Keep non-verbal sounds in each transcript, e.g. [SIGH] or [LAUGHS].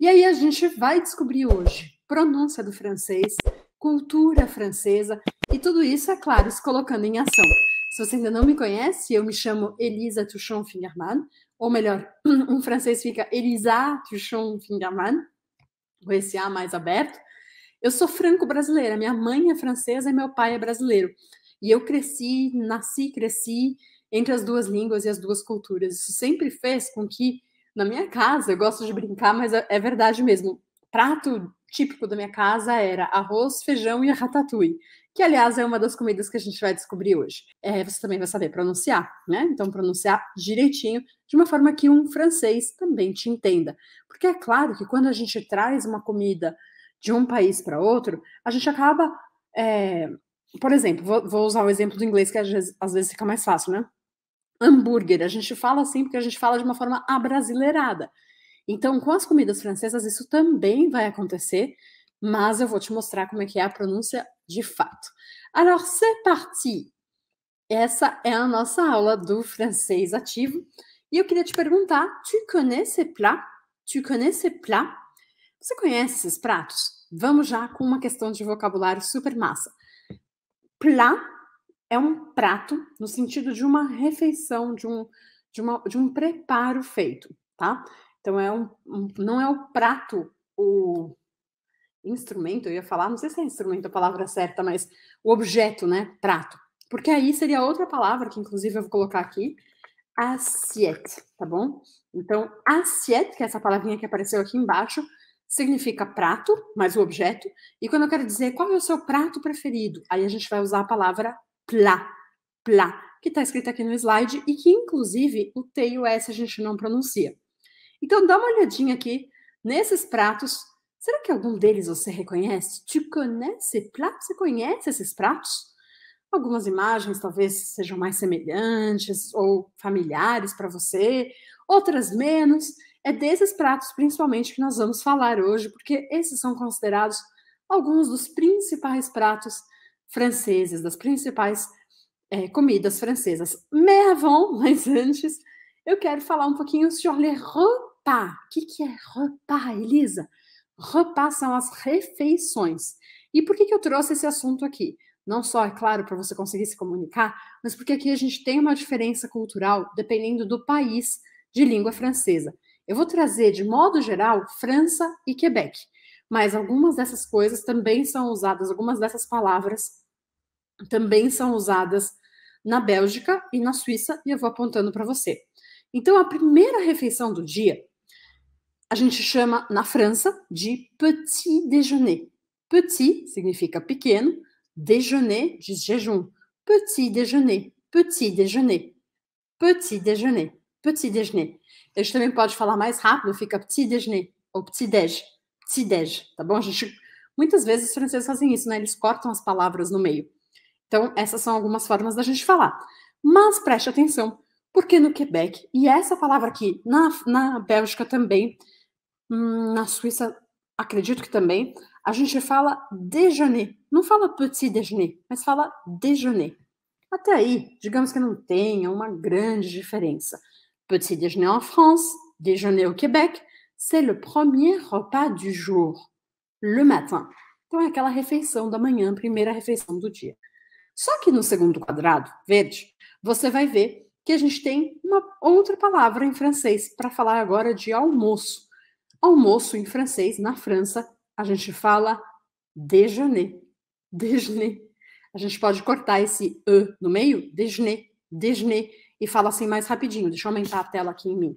E aí a gente vai descobrir hoje pronúncia do francês, cultura francesa e tudo isso, é claro, se colocando em ação. Se você ainda não me conhece, eu me chamo Elisa Tuchon Fingerman, ou melhor, em [CLEARS THROAT] francês fica Elisa Tuchon Fingerman, com esse A mais aberto. Eu sou franco-brasileira, minha mãe é francesa e meu pai é brasileiro. E eu cresci, nasci, cresci entre as duas línguas e as duas culturas. Isso sempre fez com que na minha casa, eu gosto de brincar, mas é, é verdade mesmo. Prato típico da minha casa era arroz, feijão e ratatouille, que aliás é uma das comidas que a gente vai descobrir hoje. É, você também vai saber pronunciar, né? Então pronunciar direitinho, de uma forma que um francês também te entenda. Porque é claro que quando a gente traz uma comida de um país para outro, a gente acaba. É... Por exemplo, vou, vou usar o exemplo do inglês, que às vezes, às vezes fica mais fácil, né? hambúrguer. A gente fala assim porque a gente fala de uma forma abrasileirada. Então, com as comidas francesas, isso também vai acontecer, mas eu vou te mostrar como é que é a pronúncia de fato. Alors, c'est parti! Essa é a nossa aula do francês ativo. E eu queria te perguntar, tu connais ces plats? Tu connais ces plats? Você conhece esses pratos? Vamos já com uma questão de vocabulário super massa. Plat é um prato no sentido de uma refeição, de um, de uma, de um preparo feito, tá? Então é um, um não é o prato o instrumento, eu ia falar, não sei se é instrumento a palavra certa, mas o objeto, né? Prato. Porque aí seria outra palavra que inclusive eu vou colocar aqui, assiette, tá bom? Então, assiette, que é essa palavrinha que apareceu aqui embaixo, significa prato, mais o objeto. E quando eu quero dizer qual é o seu prato preferido, aí a gente vai usar a palavra Pla, pla, que está escrito aqui no slide e que, inclusive, o T e o S a gente não pronuncia. Então, dá uma olhadinha aqui nesses pratos. Será que algum deles você reconhece? Tu conhece? Pla, Você conhece esses pratos? Algumas imagens talvez sejam mais semelhantes ou familiares para você, outras menos. É desses pratos, principalmente, que nós vamos falar hoje, porque esses são considerados alguns dos principais pratos francesas, das principais é, comidas francesas. Mais avant, mas antes, eu quero falar um pouquinho sobre les repas. O que, que é repas, Elisa? Repas são as refeições. E por que, que eu trouxe esse assunto aqui? Não só, é claro, para você conseguir se comunicar, mas porque aqui a gente tem uma diferença cultural dependendo do país de língua francesa. Eu vou trazer, de modo geral, França e Quebec. Mas algumas dessas coisas também são usadas, algumas dessas palavras também são usadas na Bélgica e na Suíça, e eu vou apontando para você. Então, a primeira refeição do dia a gente chama na França de petit déjeuner. Petit significa pequeno, déjeuner diz jejum. Petit déjeuner, petit déjeuner, petit déjeuner, petit déjeuner. A gente também pode falar mais rápido, fica petit déjeuner ou petit déj, petit déj, tá bom? A gente, muitas vezes os franceses fazem isso, né? Eles cortam as palavras no meio. Então, essas são algumas formas da gente falar. Mas preste atenção, porque no Quebec, e essa palavra aqui, na, na Bélgica também, hum, na Suíça, acredito que também, a gente fala déjeuner. Não fala petit déjeuner, mas fala déjeuner. Até aí, digamos que não tenha uma grande diferença. Petit déjeuner en France, déjeuner au Québec, c'est le premier repas du jour, le matin. Então é aquela refeição da manhã, primeira refeição do dia. Só que no segundo quadrado, verde, você vai ver que a gente tem uma outra palavra em francês para falar agora de almoço. Almoço em francês, na França, a gente fala déjeuner. Déjeuner. A gente pode cortar esse E no meio, déjeuner, déjeuner, e fala assim mais rapidinho. Deixa eu aumentar a tela aqui em mim.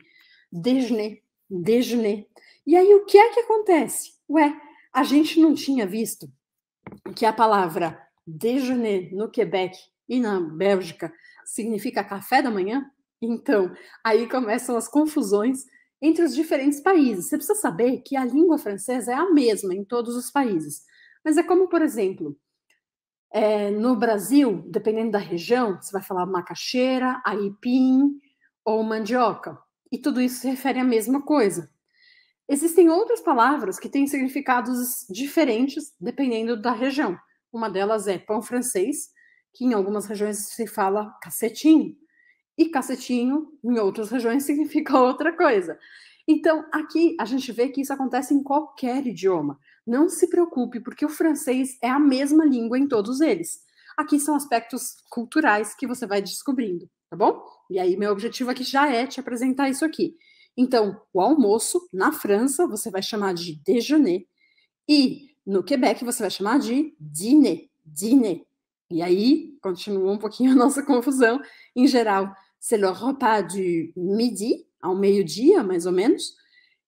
Déjeuner, déjeuner. E aí o que é que acontece? Ué, a gente não tinha visto que a palavra déjeuner no Quebec e na Bélgica significa café da manhã, então aí começam as confusões entre os diferentes países. Você precisa saber que a língua francesa é a mesma em todos os países, mas é como, por exemplo, é, no Brasil, dependendo da região, você vai falar macaxeira, aipim ou mandioca, e tudo isso se refere à mesma coisa. Existem outras palavras que têm significados diferentes dependendo da região. Uma delas é pão francês, que em algumas regiões se fala cacetinho. E cacetinho, em outras regiões, [LAUGHS] significa outra coisa. Então, aqui a gente vê que isso acontece em qualquer idioma. Não se preocupe, porque o francês é a mesma língua em todos eles. Aqui são aspectos culturais que você vai descobrindo, tá bom? E aí, meu objetivo aqui já é te apresentar isso aqui. Então, o almoço na França você vai chamar de déjeuner e no Quebec, você vai chamar de dîner, dîner. E aí, continua um pouquinho [LAUGHS] a nossa confusão. Em geral, c'est le repas du midi, ao meio-dia, mais ou menos.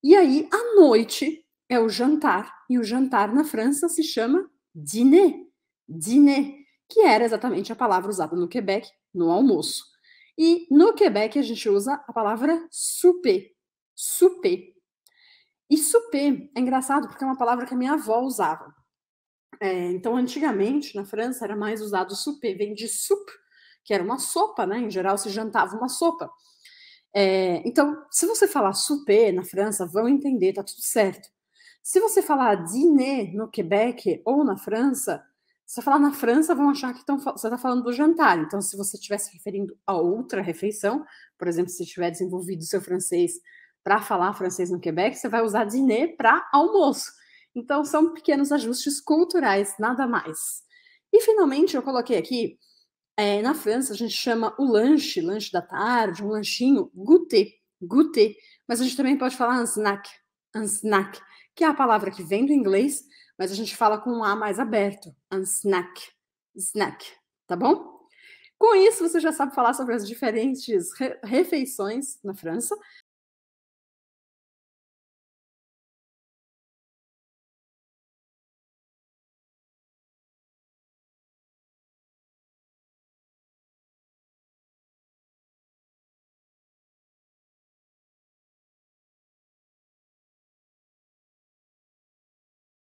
E aí, à noite, é o jantar. E o jantar na França se chama dîner, dîner, que era exatamente a palavra usada no Quebec no almoço. E no Quebec a gente usa a palavra souper, souper. E souper é engraçado porque é uma palavra que a minha avó usava. É, então, antigamente, na França, era mais usado souper. vem de soup, que era uma sopa, né? Em geral, se jantava uma sopa. É, então, se você falar souper na França, vão entender, tá tudo certo. Se você falar dîner no Quebec ou na França, se você falar na França, vão achar que tão, você está falando do jantar. Então, se você estivesse referindo a outra refeição, por exemplo, se tiver desenvolvido seu francês para falar francês no Quebec, você vai usar dîner para almoço. Então, são pequenos ajustes culturais, nada mais. E, finalmente, eu coloquei aqui, é, na França, a gente chama o lanche, lanche da tarde, um lanchinho, goûter, goûter. Mas a gente também pode falar snack, un snack, que é a palavra que vem do inglês, mas a gente fala com um A mais aberto, un snack, snack, tá bom? Com isso, você já sabe falar sobre as diferentes re refeições na França,